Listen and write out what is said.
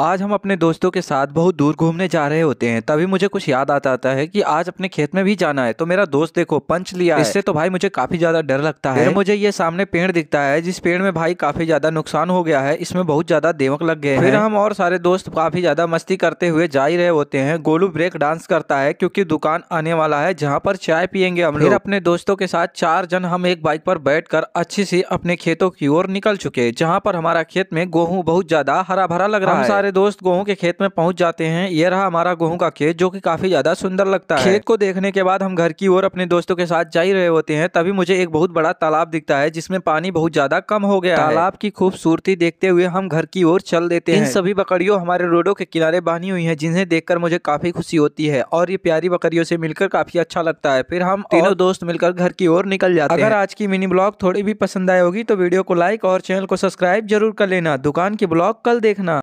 आज हम अपने दोस्तों के साथ बहुत दूर घूमने जा रहे होते हैं तभी मुझे कुछ याद आता आता है कि आज अपने खेत में भी जाना है तो मेरा दोस्त देखो पंच लिया इससे तो भाई मुझे काफी ज्यादा डर लगता है मुझे ये सामने पेड़ दिखता है जिस पेड़ में भाई काफी ज्यादा नुकसान हो गया है इसमें बहुत ज्यादा देवक लग गए फिर हम और सारे दोस्त काफी ज्यादा मस्ती करते हुए जा ही रहे होते हैं गोलू ब्रेक डांस करता है क्यूँकी दुकान आने वाला है जहाँ पर चाय पियेंगे हम फिर अपने दोस्तों के साथ चार जन हम एक बाइक पर बैठ अच्छी सी अपने खेतों की ओर निकल चुके जहाँ पर हमारा खेत में गेहूँ बहुत ज्यादा हरा भरा लग रहा है हमारे दोस्त गेहूं के खेत में पहुंच जाते हैं यह रहा हमारा गेहूं का खेत जो कि काफी ज्यादा सुंदर लगता है खेत को देखने के बाद हम घर की ओर अपने दोस्तों के साथ जा ही रहे होते हैं तभी मुझे एक बहुत बड़ा तालाब दिखता है जिसमें पानी बहुत ज्यादा कम हो गया तालाब की खूबसूरती देखते हुए हम घर की ओर चल देते हैं सभी बकरियों हमारे रोडो के किनारे बांधी हुई है जिन्हें देखकर मुझे काफी खुशी होती है और ये प्यारी बकरियों से मिलकर काफी अच्छा लगता है फिर हम तीनों दोस्त मिलकर घर की ओर निकल जाते हैं अगर आज की मिनी ब्लॉग थोड़ी भी पसंद आई होगी तो वीडियो को लाइक और चैनल को सब्सक्राइब जरूर कर लेना दुकान की ब्लॉग कल देखना